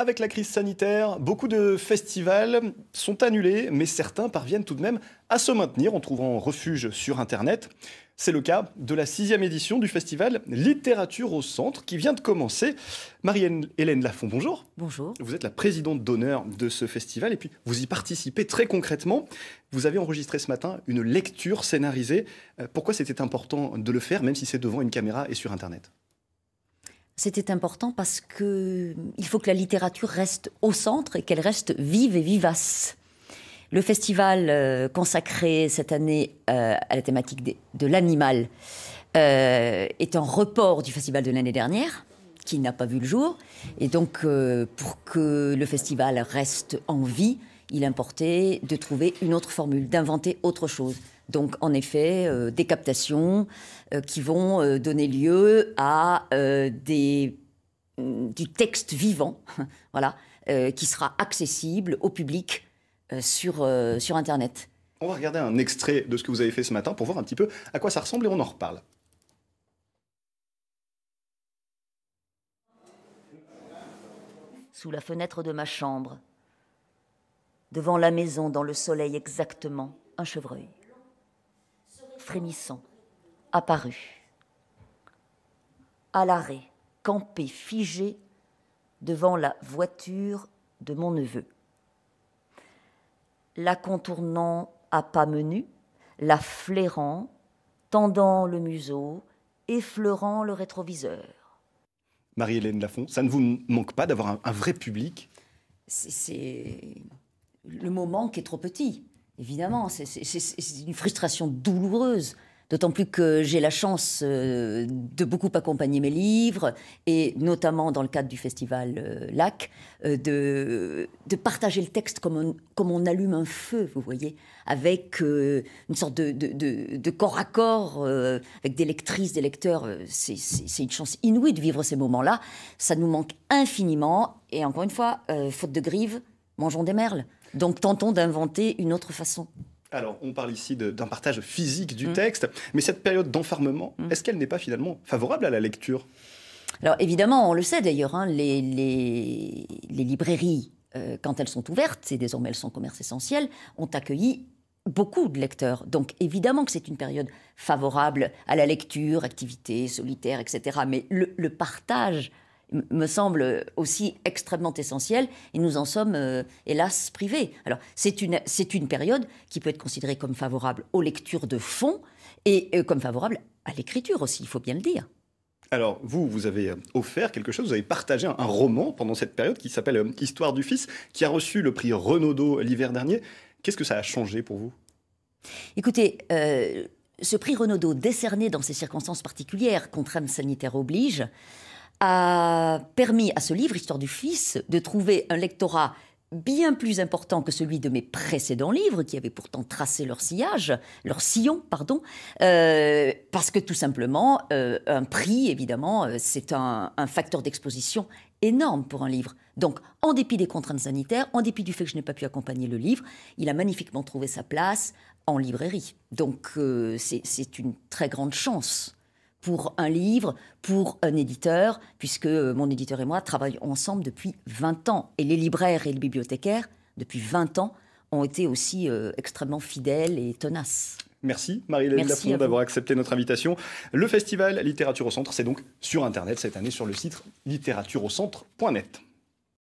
Avec la crise sanitaire, beaucoup de festivals sont annulés, mais certains parviennent tout de même à se maintenir en trouvant refuge sur Internet. C'est le cas de la sixième édition du festival Littérature au Centre qui vient de commencer. Marie-Hélène Lafont, bonjour. Bonjour. Vous êtes la présidente d'honneur de ce festival et puis vous y participez très concrètement. Vous avez enregistré ce matin une lecture scénarisée. Euh, pourquoi c'était important de le faire, même si c'est devant une caméra et sur Internet c'était important parce que euh, il faut que la littérature reste au centre et qu'elle reste vive et vivace. Le festival euh, consacré cette année euh, à la thématique de l'animal est un report du festival de l'année dernière qui n'a pas vu le jour. Et donc, pour que le festival reste en vie, il importait de trouver une autre formule, d'inventer autre chose. Donc, en effet, euh, des captations euh, qui vont euh, donner lieu à des, mm, du texte vivant, voilà, qui sera accessible au public sur, sur Internet. On va regarder un extrait de ce que vous avez fait ce matin pour voir un petit peu à quoi ça ressemble et on en reparle. Sous la fenêtre de ma chambre, devant la maison dans le soleil exactement, un chevreuil frémissant, apparu, À l'arrêt, campé, figé, devant la voiture de mon neveu. La contournant à pas menus, la flairant, tendant le museau, effleurant le rétroviseur. Marie-Hélène Lafont, ça ne vous manque pas d'avoir un, un, vrai public C'est le moment qui est trop petit. Évidemment, c'est une frustration douloureuse. D'autant plus que j'ai la chance euh, de beaucoup accompagner mes livres et notamment dans le cadre du festival euh, Lac, euh, de, partager le texte comme on, comme on allume un feu, vous voyez, avec une sorte de, corps à corps, avec des lectrices, des lecteurs. C'est une chance inouïe de vivre ces moments-là. Ça nous manque infiniment et encore une fois, faute de grive, mangeons des merles. Donc tentons d'inventer une autre façon. Alors, on parle ici d'un partage physique du mmh. texte, mais cette période d'enfermement, mmh. est-ce qu'elle n'est pas finalement favorable à la lecture Alors, évidemment, on le sait d'ailleurs, hein, les, librairies, euh, quand elles sont ouvertes, et désormais elles sont commerce essentiel, ont accueilli beaucoup de lecteurs. Donc, évidemment que c'est une période favorable à la lecture, activité solitaire, etc. Mais le partage me semble aussi extrêmement essentiel et nous en sommes, euh, hélas, privés. Alors, c'est une, c'est une période qui peut être considérée comme favorable aux lectures de fond et euh, comme favorable à l'écriture aussi, il faut bien le dire. Alors, vous, vous avez euh, offert quelque chose, vous avez partagé un, roman pendant cette période qui s'appelle Histoire du Fils, qui a reçu le prix Renaudot l'hiver dernier. Qu'est-ce que ça a changé pour vous Écoutez, ce prix Renaudot, décerné dans ces circonstances particulières, contraintes sanitaires oblige, a permis à ce livre, Histoire du Fils, de trouver un lectorat bien plus important que celui de mes précédents livres, qui avaient pourtant tracé leur sillage, leur sillon, pardon, euh, parce que tout simplement, euh, un prix, évidemment, euh, c'est un, facteur d'exposition énorme pour un livre. Donc, en dépit des contraintes sanitaires, en dépit du fait que je n'ai pas pu accompagner le livre, il a magnifiquement trouvé sa place en librairie. Donc, c'est une très grande chance pour un livre, pour un éditeur, puisque euh, mon éditeur et moi travaillons ensemble depuis 20 ans. Et les libraires et les bibliothécaires, depuis 20 ans, ont été aussi euh, extrêmement fidèles et tenaces. Merci Marie-Hélène Lafont d'avoir accepté notre invitation. Le festival Littérature au Centre, c'est donc sur Internet cette année sur le site littératureaucentre.net.